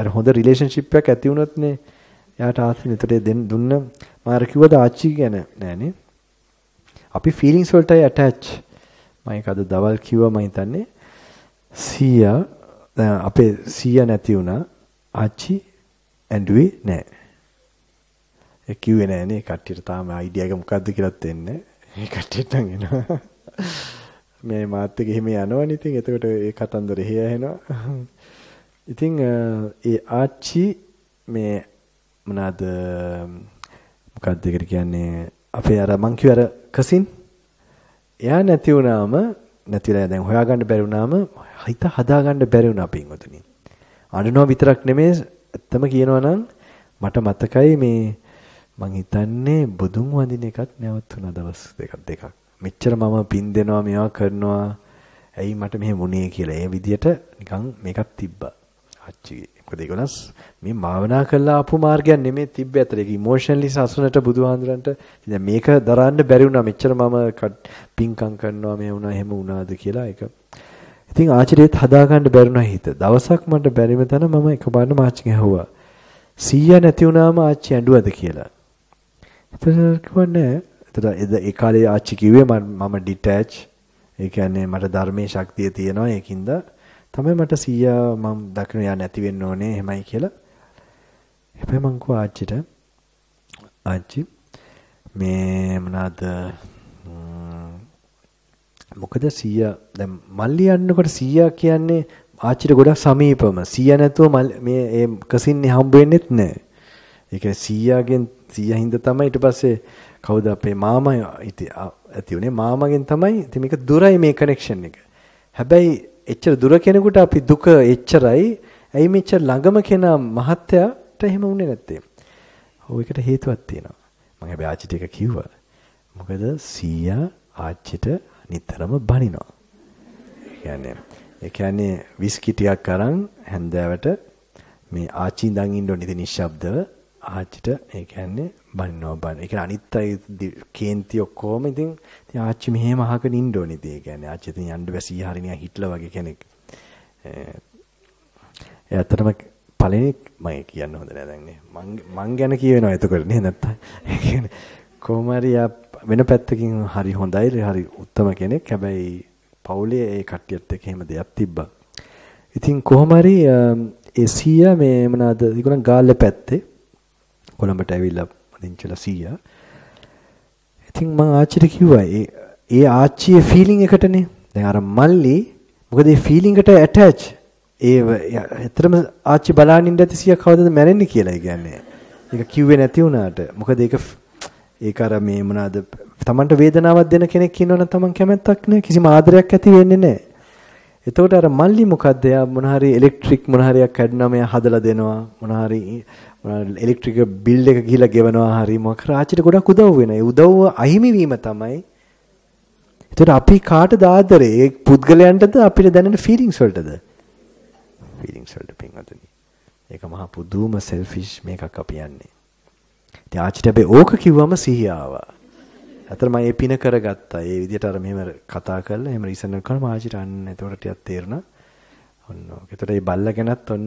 අර හොඳ රිලේෂන්ෂිප් එකක් ඇති වුණොත්නේ එයාට ආස්තින උතරේ දෙන්න දුන්න මම අර කිව්වද ආච්චි ගැන නෑනේ අපි ෆීලිංග්ස් වලටයි ඇටච් මම ඒක අද දවල් කිව්වා මම හිතන්නේ සීයා දැන් අපේ සීයා නැති වුණා ආච්චි ඇඬුවේ නෑ ඒ කිව්වේ නෑනේ කට්ටියට තාම අයිඩියා එක මොකද්ද කියලාත් දෙන්නේ ඒ කට්ටියට නම් එනවා මේ මාත් එක එහෙම යනවනේ ඉතින් එතකොට ඒ කතන්දර එහෙ ඇහෙනවා ඉතින් ඒ ආච්චි මේ මොනවාද මොකක්ද ඒකට කියන්නේ අපේ අර මං කිව්ව අර කසින් එයා නැති වුණාම නැතිලා දැන් හොයාගන්න බැරි වුණාම හිත හදාගන්න බැරි වුණා පින්වතුනි. අඬනවා විතරක් නෙමෙයි ඇත්තම කියනවා නම් මට මතකයි මේ මං හිතන්නේ බුදුන් වඳින එකත් නැවතුණා දවස් දෙකක් දෙකක්. මෙච්චර මම පින් දෙනවා මේවා කරනවා ඇයි මට මෙහෙම වුනේ කියලා. ඒ විදියට නිකන් මේකක් තිබ්බා. අච්චිගේ. මොකද ඒගොල්ලන්ස් මේ භාවනා කරලා ආපු මාර්ගයක් නෙමෙයි තිබ්බේ අතට. ඒක ඉමෝෂනලි සසුනට බුදුහාඳුරන්ට දැන් මේක දරන්න බැරි වුණා. මෙච්චර මම පිංකම් කරනවා මේ වුණා එහෙම වුණාද කියලා ඒක. ඉතින් ආචාර්යත් හදාගන්න බැරුණා හිත. දවසක් මට බැරිම තැන මම එකපාරට මාච්චිගෙන් ඇහුවා. 100 නැති වුණාම ආච්චි ඇඬුවද කියලා. එතන කිව්වනේ. එතන ඒ කාලේ ආච්චි කිව්වේ මම ඩිටැච්. ඒ කියන්නේ මට ධර්මයේ ශක්තිය තියෙනවා. ඒකින්ද තමයි මට සීයා මම දකුණ යා නැති වෙන්න ඕනේ එහෙමයි කියලා. හැබැයි මං කෝ ආච්චිට ආච්චි මේ මොනවාද මොකද සීයා දැන් මල්ලි යන්නකොට සීයා කියන්නේ ආච්චිට ගොඩක් සමීපම. සීයා නැතුව මේ ඒ කසින්නේ හම්බ වෙන්නෙත් නැහැ. ඒ කියන්නේ සීයාගෙන් සීයා හින්දා තමයි ඊට පස්සේ කවුද අපේ මාමා ඉති ඇති උනේ මාමගෙන් තමයි ඉතින් මේක දුරයි මේ කනෙක්ෂන් එක. හැබැයි එච්චර දුර කෙනෙකුට අපි දුක එච්චරයි. ඇයි මෙච්චර ළඟම කෙනා මහත්යට එහෙම වුණේ නැත්තේ? ඔව් ඒකට හේතුවක් තියෙනවා. මම හැබැයි ආච්චිට එක කිව්වා. මොකද සීයා ආච්චිට නිතරම බනිනවා. කියන්නේ ඒ කියන්නේ විස්කි ටිකක් අරන් හැන්දෑවට මේ ආච්චි ඉඳන් ඉන්න නිදි නිශ්ශබ්දව ආච්චිට ඒ කියන්නේ බනිනවා බන. ඒ කියන්නේ අනිත් අය කේන්ති ඔක්කොම ඉතින් ඉතින් ආච්චි මෙහෙම අහගෙන ඉන්න ඕනේ ඉතින්. ඒ කියන්නේ ආච්චි ඉතින් යන්න බැසී හරි නිකන් හිට්ලර් වගේ කෙනෙක්. ඒ ඇත්තටම පළවෙනි මම කියන්න හොඳ නෑ දැන් නේ. මං මං ගැන කියවෙනවා එතකොට නේ නැත්තම්. ඒ කියන්නේ කොහමරි වෙන පැත්තකින් හරි හොඳයි හරි උත්තම කෙනෙක්. හැබැයි පවුලේ ඒ කට්ටියත් එක්ක එහෙම දෙයක් තිබ්බා. ඉතින් කොහමරි ඒ සීයා මේ මොනවාද ඒගොල්ලන් ගාල්ල පැත්තේ කොළඹට ඇවිල්ලා පදිංචිලා සීයා. ඉතින් මම ආච්චිට කිව්වා ඒ ඒ ආච්චියේ ෆීලිං එකටනේ. දැන් අර මල්ලි මොකද ඒ ෆීලිං එකට ඇටච් ඒ ඇත්තටම ආච්චි බලන් ඉඳ ඇති සීයා කවදද මැරෙන්නේ කියලා කියන්නේ. ඒක කිව්වේ නැති වුණාට. මොකද ඒක ඒක අර මේ මොනවාද Tamanට වේදනාවක් දෙන කෙනෙක් ඉන්නවනම් Taman කැමැත්තක් නෑ. කිසිම ආදරයක් ඇති වෙන්නේ නෑ. එතකොට අර මල්ලි මොකද්ද? යා මොන හරි ඉලෙක්ට්‍රික් මොන හරියක් හැදුනම යා හදලා දෙනවා. මොන හරි ඉලෙක්ට්‍රික බිල් එක ගිහිලා ගෙවනවා හරි මොකක් රාජ්‍යට ගොඩක් උදව් වෙනවා. ඒ උදව්ව අහිමි වීම තමයි. එතකොට අපි කාටද ආදරේ? ඒ පුද්ගලයන්ටද අපිට දැනෙන ෆීලිංස් වලටද? ෆීලිංස් වලට පින්වතුනි. ඒක මහා පුදුම selfish මේකක් අපි යන්නේ. ඉතින් ආච්චිට අපි ඕක කිව්වම සිහිය ආවා. ඇත්තට මම මේ පින කරගත්තා. ඒ විදිහට අර මෙහෙම කතා කරලා එහෙම රිසර්ච් කරනකොට මාජිට අන්න එතකොට ටිකක් තේරුණා. ඔන්න ඕක. එතකොට මේ බල්ලා ගැනත් ඔන්න